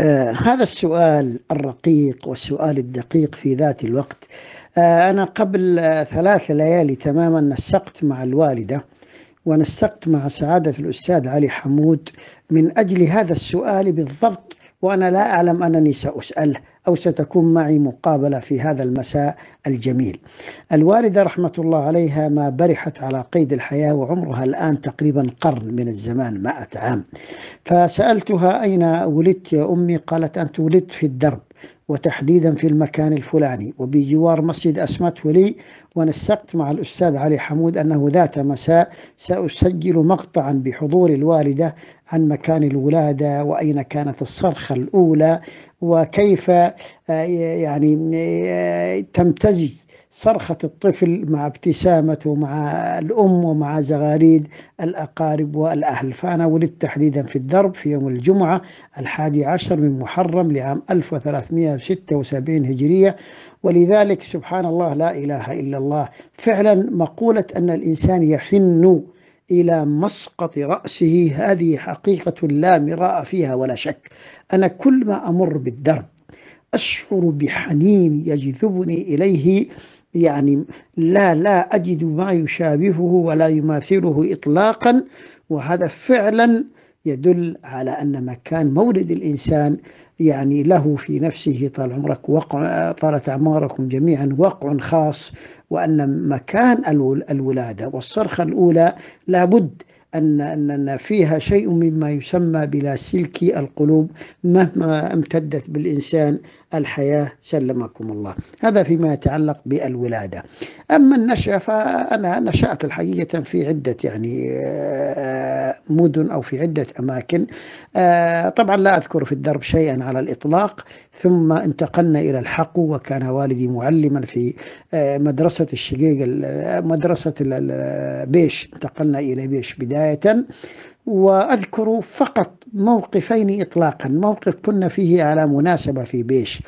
آه، هذا السؤال الرقيق والسؤال الدقيق في ذات الوقت آه، أنا قبل ثلاث ليالي تماما نسقت مع الوالدة ونسقت مع سعادة الأستاذ علي حمود من أجل هذا السؤال بالضبط وأنا لا أعلم أنني سأسأله أو ستكون معي مقابلة في هذا المساء الجميل الوالدة رحمة الله عليها ما برحت على قيد الحياة وعمرها الآن تقريبا قرن من الزمان مائة عام فسألتها أين ولدت يا أمي قالت أنت ولدت في الدرب وتحديدا في المكان الفلاني وبجوار مسجد أسمته لي ونسقت مع الأستاذ علي حمود أنه ذات مساء سأسجل مقطعا بحضور الوالدة عن مكان الولادة وأين كانت الصرخة الأولى وكيف آه، يعني آه، تمتزج صرخة الطفل مع ابتسامته مع الأم ومع زغاريد الأقارب والأهل فأنا ولدت تحديدا في الدرب في يوم الجمعة الحادي عشر من محرم لعام 1376 هجرية ولذلك سبحان الله لا إله إلا الله فعلا مقولة أن الإنسان يحن إلى مسقط رأسه هذه حقيقة لا مراء فيها ولا شك أنا كل ما أمر بالدرب أشعر بحنين يجذبني إليه يعني لا لا أجد ما يشابهه ولا يماثله إطلاقا وهذا فعلا يدل على أن مكان مولد الإنسان يعني له في نفسه طال عمرك وقع طالت أعماركم جميعا وقع خاص وأن مكان الولادة والصرخة الأولى لابد أن ان فيها شيء مما يسمى بلاسلكي القلوب مهما امتدت بالإنسان الحياة سلمكم الله هذا فيما يتعلق بالولادة أما النشأة فأنا نشأت الحقيقة في عدة يعني آه، مدن أو في عدة أماكن آه، طبعا لا أذكر في الدرب شيئا على الإطلاق ثم انتقلنا إلى الحقو وكان والدي معلما في آه، مدرسة الشقيق مدرسة بيش انتقلنا إلى بيش بداية وأذكر فقط موقفين إطلاقا موقف كنا فيه على مناسبة في بيش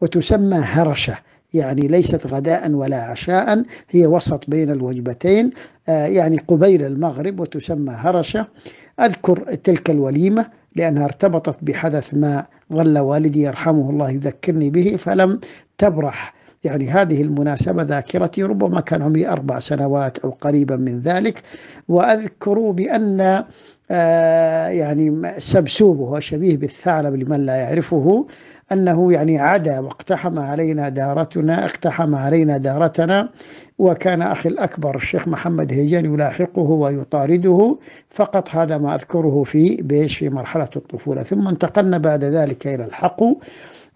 وتسمى هرشة يعني ليست غداء ولا عشاء هي وسط بين الوجبتين آه، يعني قبيل المغرب وتسمى هرشة أذكر تلك الوليمة لأنها ارتبطت بحدث ما ظل والدي يرحمه الله يذكرني به فلم تبرح يعني هذه المناسبة ذاكرتي ربما كان عمري أربع سنوات أو قريبا من ذلك وأذكر بأن آه، يعني سبسوب هو شبيه بالثعلب لمن لا يعرفه أنه يعني عدا واقتحم علينا دارتنا اقتحم علينا دارتنا وكان أخي الأكبر الشيخ محمد هيجان يلاحقه ويطارده فقط هذا ما أذكره في بيش في مرحلة الطفولة ثم انتقلنا بعد ذلك إلى الحقو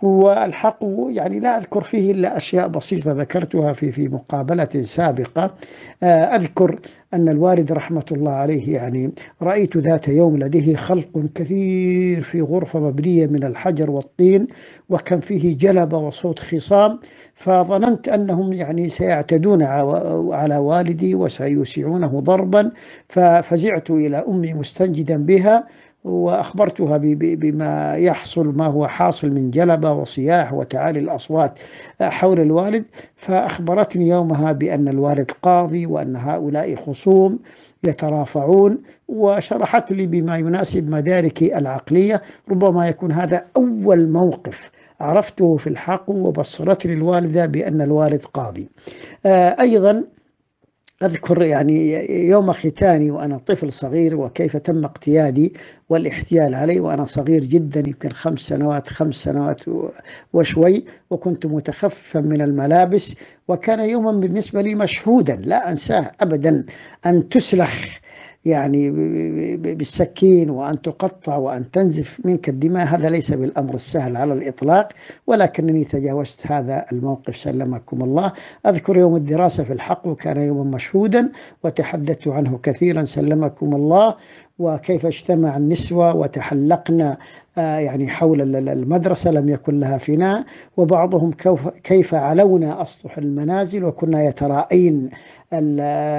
والحق يعني لا أذكر فيه إلا أشياء بسيطة ذكرتها في في مقابلة سابقة آه، أذكر أن الوالد رحمة الله عليه يعني رأيت ذات يوم لديه خلق كثير في غرفة مبنية من الحجر والطين وكان فيه جلبة وصوت خصام فظننت أنهم يعني سيعتدون على والدي وسيوسعونه ضربا ففزعت إلى أمي مستنجدا بها واخبرتها بما يحصل ما هو حاصل من جلبه وصياح وتعالي الاصوات حول الوالد فاخبرتني يومها بان الوالد قاضي وان هؤلاء خصوم الخصوم يترافعون وشرحت لي بما يناسب مداركي العقلية ربما يكون هذا أول موقف عرفته في الحق وبصرتني الوالدة بأن الوالد قاضي آه، أيضا أذكر يعني يوم ختاني وأنا طفل صغير وكيف تم اقتيادي والاحتيال علي وأنا صغير جدا يمكن خمس سنوات خمس سنوات وشوي وكنت متخففا من الملابس وكان يوما بالنسبة لي مشهودا لا أنساه أبدا أن تسلخ يعني بالسكين وأن تقطع وأن تنزف منك الدماء هذا ليس بالأمر السهل على الإطلاق ولكنني تجاوزت هذا الموقف سلمكم الله أذكر يوم الدراسة في الحق وكان يوما مشهودا وتحدثت عنه كثيرا سلمكم الله وكيف اجتمع النسوة وتحلقن آه، يعني حول المدرسة لم يكن لها فناء وبعضهم كيف علونا أسطح المنازل وكنا يترائين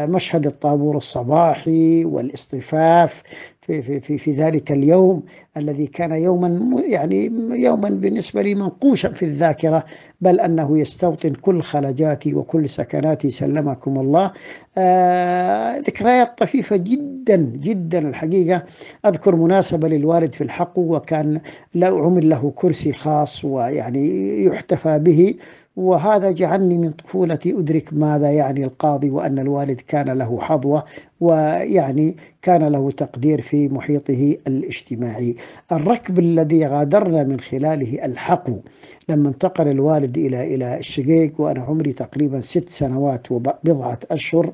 مشهد الطابور الصباحي والاصطفاف في في في في ذلك اليوم الذي كان يوما يعني يوما بالنسبه لي منقوشا في الذاكره بل انه يستوطن كل خلجاتي وكل سكناتي سلمكم الله آه، ذكريات طفيفه جدا جدا جدا الحقيقة أذكر مناسبة للوالد في الحق وكان لا عمل له كرسي خاص ويعني يحتفى به وهذا جعلني من طفولتي أدرك ماذا يعني القاضي وأن الوالد كان له حظوة ويعني كان له تقدير في محيطه الاجتماعي الركب الذي غادرنا من خلاله الحقو لما انتقل الوالد إلى إلى الشقيق وأنا عمري تقريبا ست سنوات وبضعة أشهر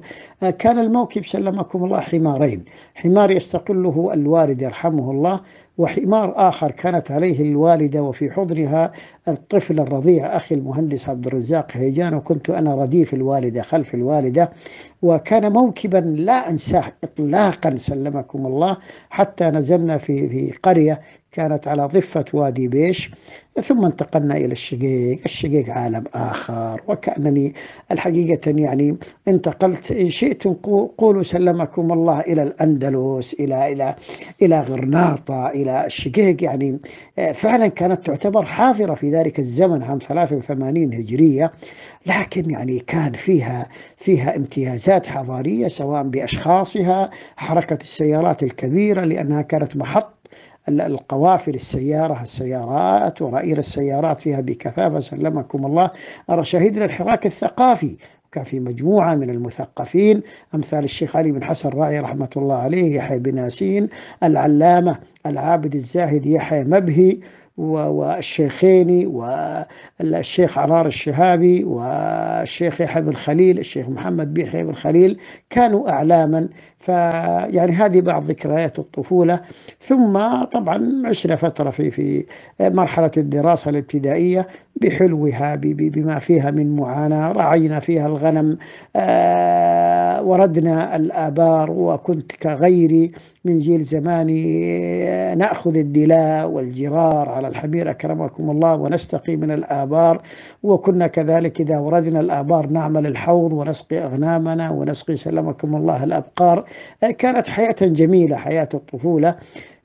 كان الموكب سلمكم الله حمارين حمار يستقله الوالد يرحمه الله وحمار آخر كانت عليه الوالدة وفي حضنها الطفل الرضيع أخي المهندس عبد الرزاق هيجان وكنت أنا رديف الوالدة خلف الوالدة وكان موكبا لا أنساه إطلاقا سلمكم الله حتى نزلنا في في قرية كانت على ضفة وادي بيش ثم انتقلنا إلى الشقيق الشقيق عالم آخر وكأنني الحقيقة يعني انتقلت إن شئتم قولوا سلمكم الله إلى الأندلس إلى إلى إلى غرناطة إلى الشقيق يعني آه، فعلا كانت تعتبر حاضرة في ذلك الزمن عام 83 هجرية لكن يعني كان فيها فيها امتيازات مؤسسات حضارية سواء بأشخاصها حركة السيارات الكبيرة لأنها كانت محط القوافل السيارة السيارات ورائل السيارات فيها بكثافة سلمكم الله ارى شهدنا الحراك الثقافي كان في مجموعة من المثقفين أمثال الشيخ علي بن حسن راعي رحمة الله عليه يحيى بن ياسين العلامة العابد الزاهد يحيى مبهي والشيخيني والشيخ عرار الشهابي والشيخ يحيى بن خليل الشيخ محمد بن يحيى بن خليل كانوا أعلاما فيعني هذه بعض ذكريات الطفولة ثم طبعا عشنا فترة في في مرحلة الدراسة الابتدائية بحلوها بما فيها من معاناة رعينا فيها الغنم آه، وردنا الآبار وكنت كغيري من جيل زماني آه، نأخذ الدلاء والجرار على الحمير أكرمكم الله ونستقي من الآبار وكنا كذلك إذا وردنا الآبار نعمل الحوض ونسقي أغنامنا ونسقي سلمكم الله الأبقار آه، كانت حياة جميلة حياة الطفولة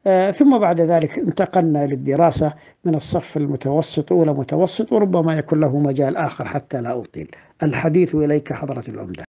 آه، ثم بعد ذلك انتقلنا للدراسة من الصف المتوسط أولى متوسط وربما يكون له مجال آخر حتى لا أطيل الحديث إليك حضرة العمدة